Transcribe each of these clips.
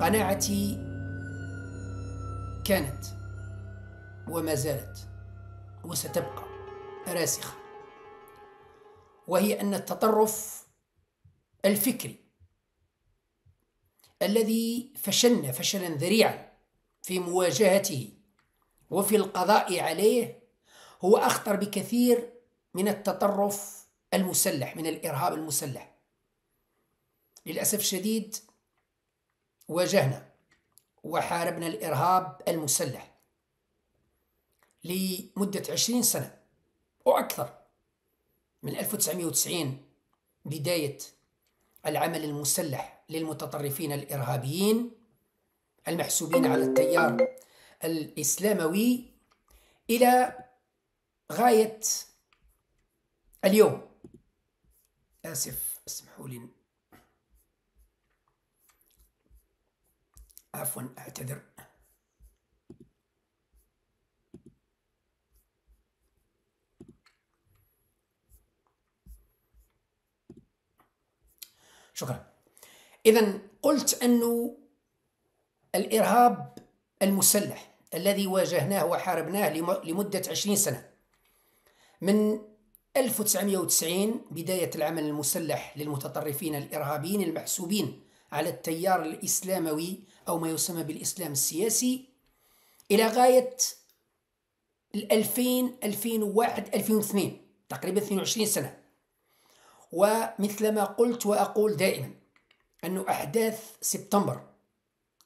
قناعتي كانت وما زالت وستبقى راسخه وهي ان التطرف الفكري الذي فشلنا فشلا ذريعا في مواجهته وفي القضاء عليه هو اخطر بكثير من التطرف المسلح من الإرهاب المسلح للأسف الشديد واجهنا وحاربنا الإرهاب المسلح لمدة عشرين سنة وأكثر من 1990 بداية العمل المسلح للمتطرفين الإرهابيين المحسوبين على التيار الإسلاموي إلى غاية اليوم آسف اسمحوا لي عفوا أعتذر شكرا إذا قلت أنه الإرهاب المسلح الذي واجهناه وحاربناه لمدة عشرين سنة من 1990 بداية العمل المسلح للمتطرفين الإرهابيين المحسوبين على التيار الإسلاموي أو ما يسمى بالإسلام السياسي إلى غاية 2000 2001 2002 تقريبا 22 سنة ومثلما قلت وأقول دائما أن أحداث سبتمبر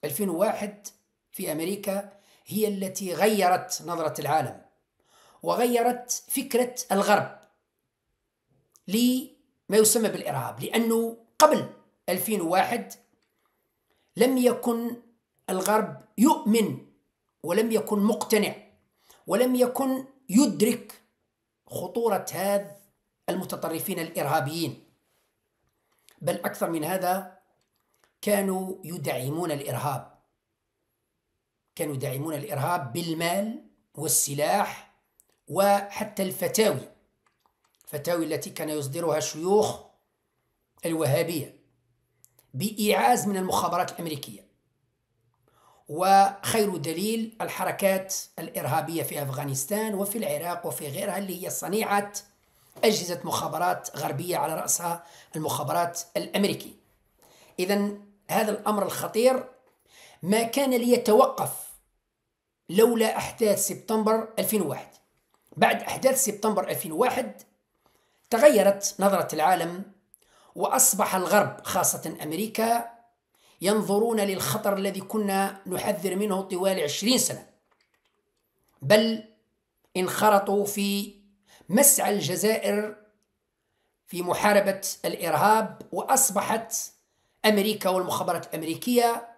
2001 في أمريكا هي التي غيرت نظرة العالم وغيرت فكرة الغرب لما يسمى بالإرهاب لأنه قبل 2001 لم يكن الغرب يؤمن ولم يكن مقتنع ولم يكن يدرك خطورة هذا المتطرفين الإرهابيين بل أكثر من هذا كانوا يدعمون الإرهاب كانوا يدعمون الإرهاب بالمال والسلاح وحتى الفتاوي الفتاوي التي كان يصدرها شيوخ الوهابية بإيعاز من المخابرات الأمريكية وخير دليل الحركات الإرهابية في أفغانستان وفي العراق وفي غيرها اللي هي صنيعة أجهزة مخابرات غربية على رأسها المخابرات الأمريكي إذا هذا الأمر الخطير ما كان ليتوقف لولا أحداث سبتمبر 2001 بعد أحداث سبتمبر 2001 تغيرت نظرة العالم واصبح الغرب خاصة امريكا ينظرون للخطر الذي كنا نحذر منه طوال عشرين سنة بل انخرطوا في مسعى الجزائر في محاربة الإرهاب وأصبحت أمريكا والمخابرات الأمريكية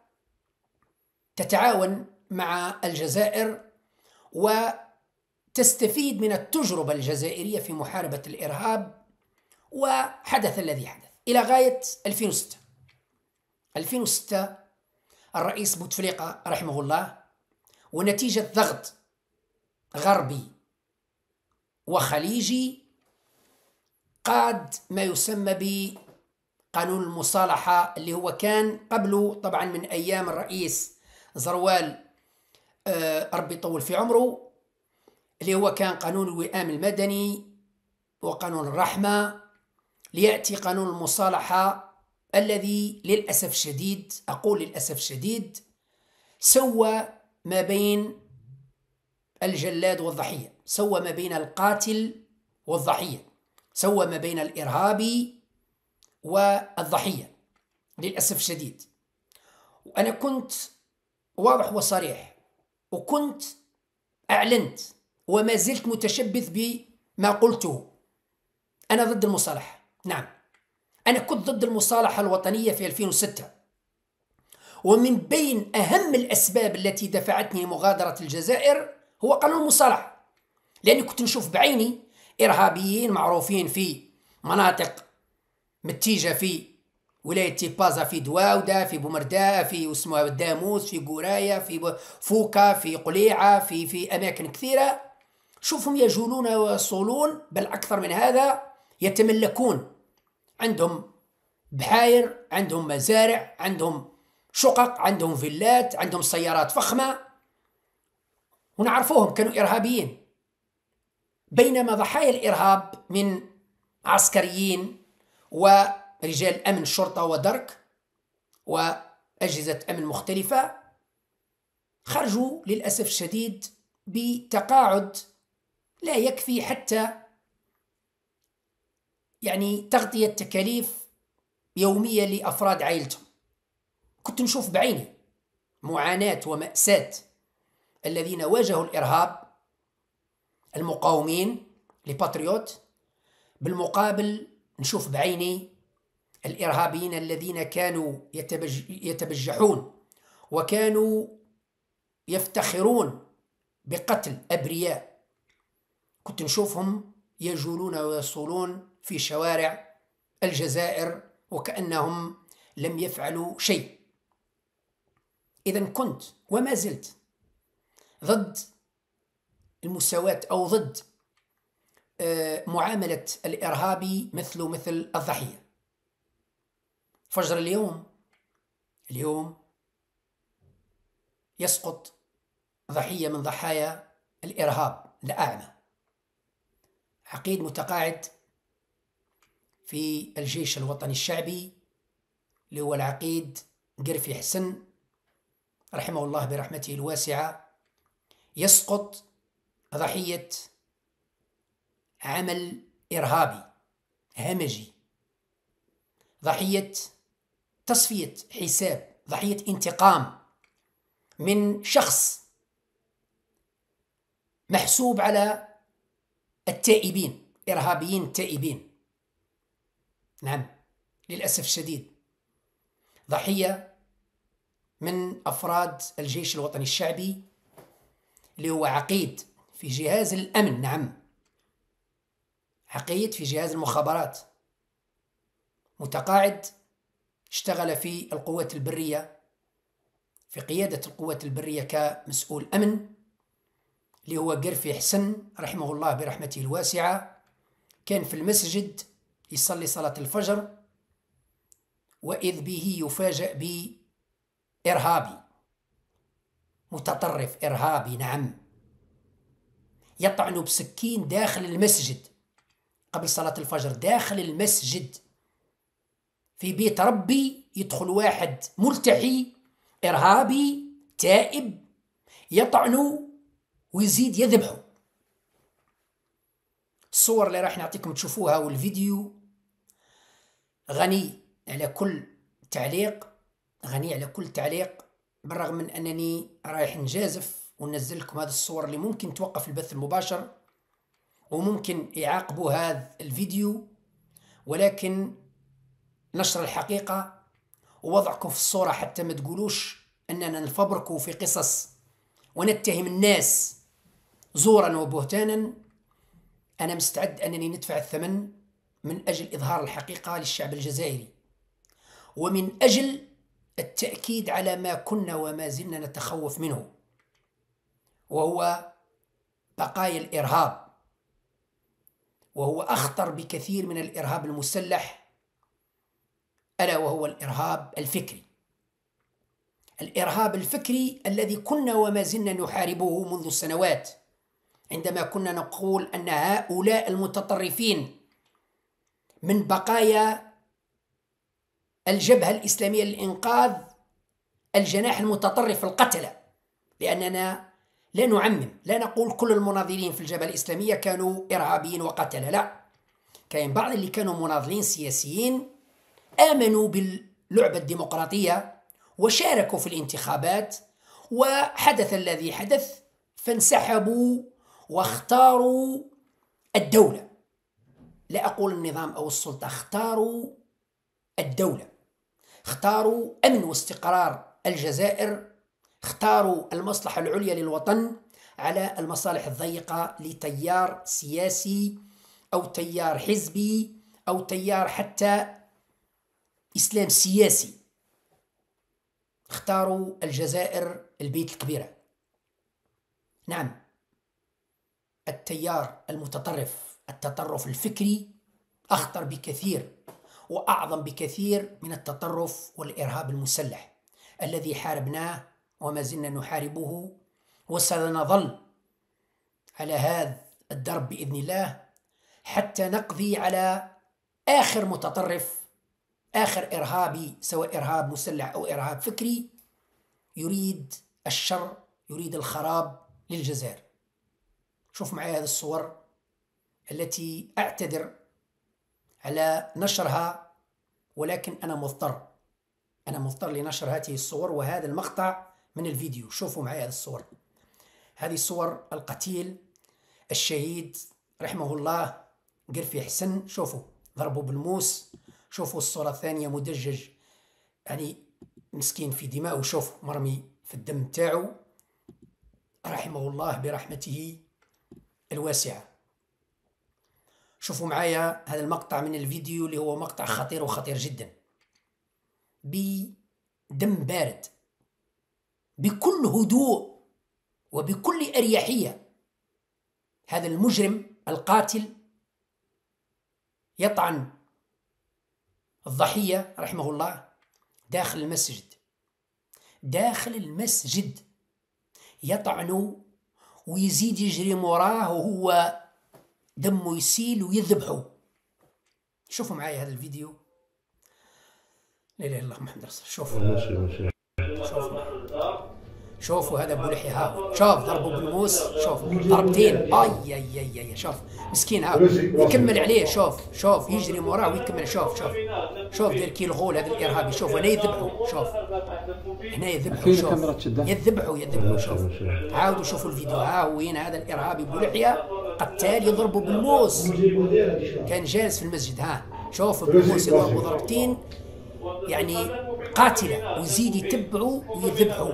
تتعاون مع الجزائر و تستفيد من التجربة الجزائرية في محاربة الإرهاب وحدث الذي حدث إلى غاية 2006 2006 الرئيس بوتفليقة رحمه الله ونتيجة ضغط غربي وخليجي قاد ما يسمى بقانون المصالحة اللي هو كان قبله طبعا من أيام الرئيس زروال آه، ربي يطول في عمره اللي هو كان قانون الوئام المدني وقانون الرحمة ليأتي قانون المصالحة الذي للأسف الشديد أقول للأسف الشديد سوى ما بين الجلاد والضحية سوى ما بين القاتل والضحية سوى ما بين الإرهابي والضحية للأسف الشديد وأنا كنت واضح وصريح وكنت أعلنت وما زلت متشبث بما قلته أنا ضد المصالحة نعم أنا كنت ضد المصالحة الوطنية في 2006 ومن بين أهم الأسباب التي دفعتني مغادرة الجزائر هو قانون المصالحة لأني كنت نشوف بعيني إرهابيين معروفين في مناطق متيجة في ولاية تيبازا في دواودة في بومرداء في اسمها الداموس في قوراية في فوكا في قليعة في في أماكن كثيرة شوفهم يجولون ويصولون بل أكثر من هذا يتملكون عندهم بحاير عندهم مزارع عندهم شقق عندهم فيلات عندهم سيارات فخمة ونعرفوهم كانوا إرهابيين بينما ضحايا الإرهاب من عسكريين ورجال أمن شرطة ودرك وأجهزة أمن مختلفة خرجوا للأسف الشديد بتقاعد لا يكفي حتى يعني تغطية تكاليف يومية لأفراد عائلتهم كنت نشوف بعيني معاناة ومأساة الذين واجهوا الإرهاب المقاومين لباتريوت بالمقابل نشوف بعيني الإرهابيين الذين كانوا يتبج يتبجحون وكانوا يفتخرون بقتل أبرياء كنت نشوفهم يجولون ويصولون في شوارع الجزائر وكأنهم لم يفعلوا شيء إذا كنت وما زلت ضد المساواة أو ضد آه، معاملة الإرهابي مثله مثل الضحية فجر اليوم اليوم يسقط ضحية من ضحايا الإرهاب الأعمى عقيد متقاعد في الجيش الوطني الشعبي اللي هو العقيد قرفي حسن رحمه الله برحمته الواسعة يسقط ضحية عمل إرهابي همجي ضحية تصفية حساب ضحية انتقام من شخص محسوب على التائبين إرهابيين تائبين نعم للأسف الشديد ضحية من أفراد الجيش الوطني الشعبي اللي هو عقيد في جهاز الأمن نعم عقيد في جهاز المخابرات متقاعد اشتغل في القوات البرية في قيادة القوات البرية كمسؤول أمن اللي هو قرفي حسن رحمه الله برحمته الواسعة كان في المسجد يصلي صلاة الفجر وإذ به يفاجأ بإرهابي متطرف إرهابي نعم يطعن بسكين داخل المسجد قبل صلاة الفجر داخل المسجد في بيت ربي يدخل واحد ملتحي إرهابي تائب يطعن ويزيد يذبحه الصور اللي راح نعطيكم تشوفوها والفيديو غني على كل تعليق غني على كل تعليق بالرغم من انني رايح نجازف وننزل لكم هذه الصور اللي ممكن توقف البث المباشر وممكن يعاقبوا هذا الفيديو ولكن نشر الحقيقة ووضعكم في الصورة حتى ما تقولوش أننا نفبركوا في قصص ونتهم الناس زورا وبهتانا أنا مستعد أنني ندفع الثمن من أجل إظهار الحقيقة للشعب الجزائري ومن أجل التأكيد على ما كنا وما زلنا نتخوف منه وهو بقايا الإرهاب وهو أخطر بكثير من الإرهاب المسلح ألا وهو الإرهاب الفكري الإرهاب الفكري الذي كنا وما زلنا نحاربه منذ سنوات عندما كنا نقول أن هؤلاء المتطرفين من بقايا الجبهة الإسلامية للإنقاذ الجناح المتطرف القتلة لأننا لا نعمم لا نقول كل المناضلين في الجبهة الإسلامية كانوا إرهابيين وقتلة لا كان بعض اللي كانوا مناضلين سياسيين آمنوا باللعبة الديمقراطية وشاركوا في الانتخابات وحدث الذي حدث فانسحبوا واختاروا الدولة لا أقول النظام أو السلطة اختاروا الدولة اختاروا أمن واستقرار الجزائر اختاروا المصلحة العليا للوطن على المصالح الضيقة لتيار سياسي أو تيار حزبي أو تيار حتى إسلام سياسي اختاروا الجزائر البيت الكبيرة نعم التيار المتطرف التطرف الفكري أخطر بكثير وأعظم بكثير من التطرف والإرهاب المسلح الذي حاربناه وما زلنا نحاربه وسنظل على هذا الدرب بإذن الله حتى نقضي على آخر متطرف آخر إرهابي سواء إرهاب مسلح أو إرهاب فكري يريد الشر يريد الخراب للجزائر شوف معي هذه الصور التي أعتذر على نشرها ولكن أنا مضطر أنا مضطر لنشر هذه الصور وهذا المقطع من الفيديو شوفوا معي هذه الصور هذه صور القتيل الشهيد رحمه الله قرفي حسن شوفوا ضربوا بالموس شوفوا الصورة الثانية مدجج يعني مسكين في دماء وشوفوا مرمي في الدم تاعه رحمه الله برحمته الواسعة شوفوا معايا هذا المقطع من الفيديو اللي هو مقطع آه. خطير وخطير جدا بدم بارد بكل هدوء وبكل أريحية هذا المجرم القاتل يطعن الضحية رحمه الله داخل المسجد داخل المسجد يطعن ويزيد يجري مراه وهو دمه يسيل ويذبحه شوفوا معايا هذا الفيديو لا اله الا الله محمد رسول الله شوفوا شوفوا شوفوا هذا ابو لحية ها شوف ضربه بالموس شوف ضربتين اي اي اي اي شوف مسكين ها يكمل عليه شوف شوف يجري وراه ويكمل شوف شوف شوف دير كي الغول هذا الارهابي شوف هنا يذبحوا شوف هنا يذبحوا شوف يذبحوا يذبحوا شوف عاودوا شوفوا الفيديو ها هو هذا الارهابي ابو لحية قتال يضربه بالموس كان جالس في المسجد ها شوف بالموس يضربه ضربتين يعني قاتله ويزيد يتبعوا ويذبحوا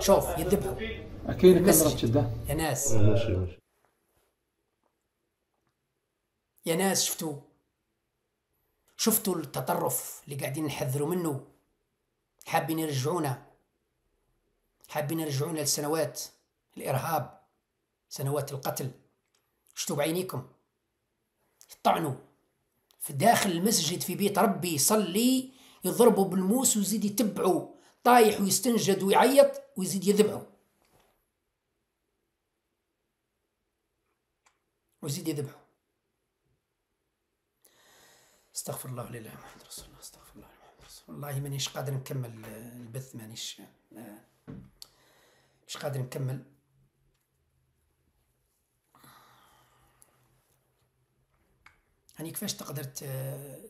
شوف يذبحوا اكيد كثرت كذا يا ناس يا ناس شفتوا شفتوا التطرف اللي قاعدين نحذروا منه حابين يرجعونا حابين يرجعونا لسنوات الارهاب سنوات القتل شفتوا بعينيكم طعنوا في داخل المسجد في بيت ربي صلي يضربوا بالموس ويزيد يتبعوا طايح ويستنجد ويعيط ويزيد يذبحوا ويزيد يذبحوا استغفر الله لله محمد رسول الله استغفر الله محمد رسول الله والله مانيش قادر نكمل البث مانيش آه، مش قادر نكمل يعني كيفاش تقدر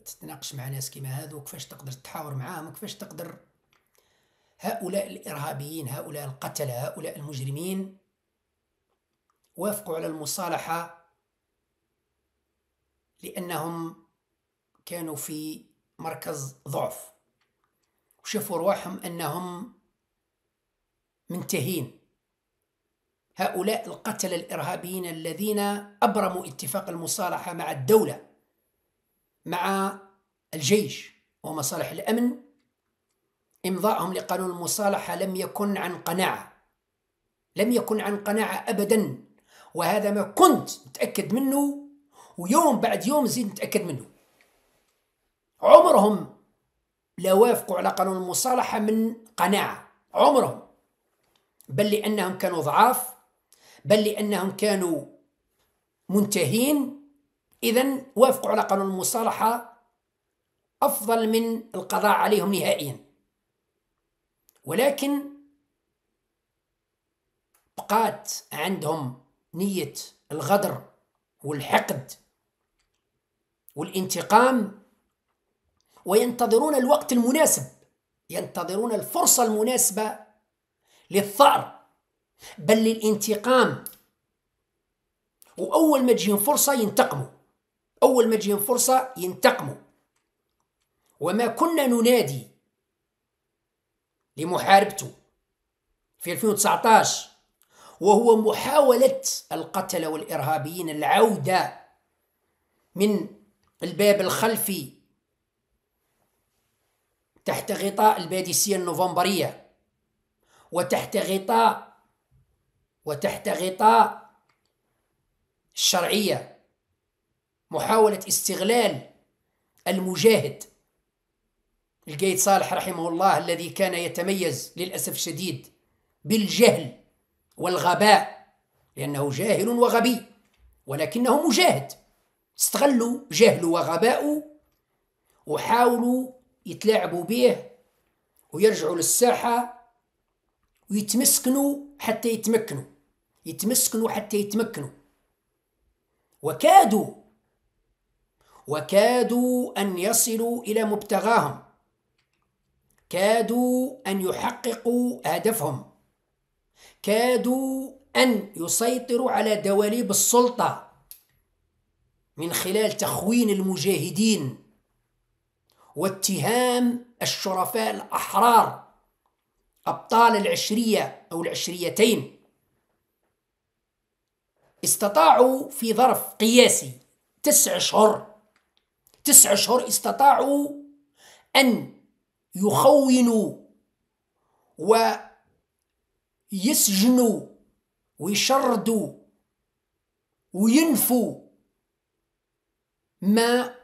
تتناقش مع ناس كيما هادو كيفاش تقدر تحاور معاهم كيفاش تقدر هؤلاء الارهابيين هؤلاء القتله هؤلاء المجرمين وافقوا على المصالحه لانهم كانوا في مركز ضعف وشافوا رواحهم انهم منتهين هؤلاء القتلة الإرهابيين الذين أبرموا اتفاق المصالحة مع الدولة مع الجيش ومصالح الأمن إمضاءهم لقانون المصالحة لم يكن عن قناعة لم يكن عن قناعة أبدا وهذا ما كنت متأكد منه ويوم بعد يوم زيد متأكد منه عمرهم لا وافقوا على قانون المصالحة من قناعة عمرهم بل لأنهم كانوا ضعاف بل لأنهم كانوا منتهين إذا وافقوا على قانون المصالحة أفضل من القضاء عليهم نهائيا ولكن بقات عندهم نية الغدر والحقد والانتقام وينتظرون الوقت المناسب ينتظرون الفرصة المناسبة للثأر بل للانتقام وأول ما تجيهم فرصة ينتقموا أول ما تجيهم فرصة ينتقموا وما كنا ننادي لمحاربته في 2019 وهو محاولة القتلة والإرهابيين العودة من الباب الخلفي تحت غطاء الباديسية النوفمبرية وتحت غطاء وتحت غطاء الشرعية محاولة استغلال المجاهد القيد صالح رحمه الله الذي كان يتميز للأسف الشديد بالجهل والغباء لأنه جاهل وغبي ولكنه مجاهد استغلوا جهله وغباءه وحاولوا يتلاعبوا به ويرجعوا للساحة ويتمسكنوا حتى يتمكنوا يتمسكنوا حتى يتمكنوا وكادوا وكادوا أن يصلوا إلى مبتغاهم كادوا أن يحققوا هدفهم كادوا أن يسيطروا على دواليب السلطة من خلال تخوين المجاهدين واتهام الشرفاء الأحرار أبطال العشرية أو العشريتين استطاعوا في ظرف قياسي تسع أشهر تسع أشهر استطاعوا أن يخونوا ويسجنوا ويشردوا وينفوا ما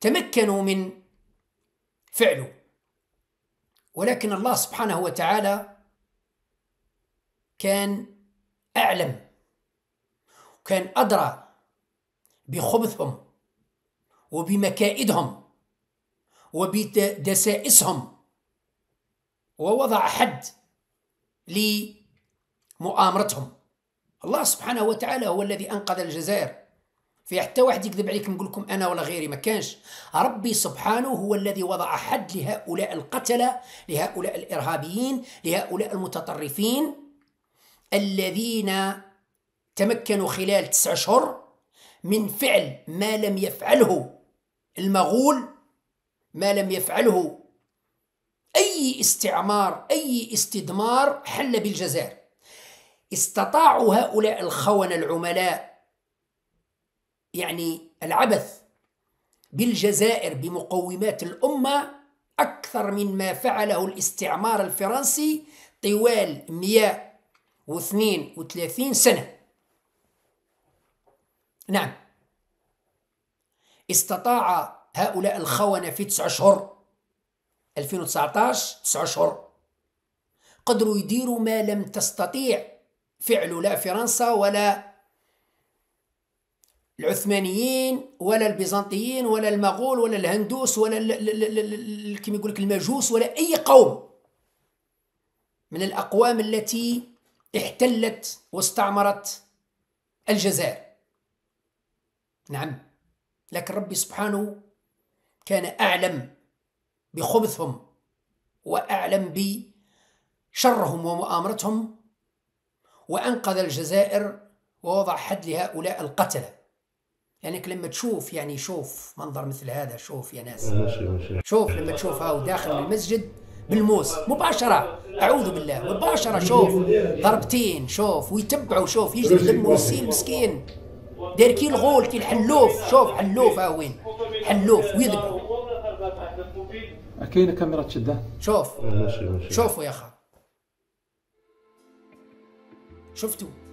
تمكنوا من فعله ولكن الله سبحانه وتعالى كان أعلم كان أدرى بخبثهم وبمكائدهم وبدسائسهم ووضع حد لمؤامرتهم الله سبحانه وتعالى هو الذي انقذ الجزائر في حتى واحد يكذب عليكم يقول لكم انا ولا غيري ما كانش ربي سبحانه هو الذي وضع حد لهؤلاء القتله لهؤلاء الارهابيين لهؤلاء المتطرفين الذين تمكنوا خلال تسع اشهر من فعل ما لم يفعله المغول ما لم يفعله أي استعمار أي استدمار حل بالجزائر استطاعوا هؤلاء الخونة العملاء يعني العبث بالجزائر بمقومات الأمة أكثر مما فعله الاستعمار الفرنسي طوال 132 سنة نعم استطاع هؤلاء الخونة في تسع أشهر 2019 تسع أشهر قدروا يديروا ما لم تستطيع فعله لا فرنسا ولا العثمانيين ولا البيزنطيين ولا المغول ولا الهندوس ولا كما يقول لك المجوس ولا أي قوم من الأقوام التي احتلت واستعمرت الجزائر نعم لكن ربي سبحانه كان أعلم بخبثهم وأعلم بشرهم ومؤامرتهم وأنقذ الجزائر ووضع حد لهؤلاء القتلة يعني لما تشوف يعني شوف منظر مثل هذا شوف يا ناس شوف لما تشوف هاو داخل المسجد بالموس مباشرة أعوذ بالله مباشرة شوف ضربتين شوف ويتبعوا شوف يجري الموسين مسكين داير كي الغول كي الحلوف شوف حلوف ها وين حلوف ويذبح أه، كاينه كاميرا تشده شوف شوفوا يا خا شفتوا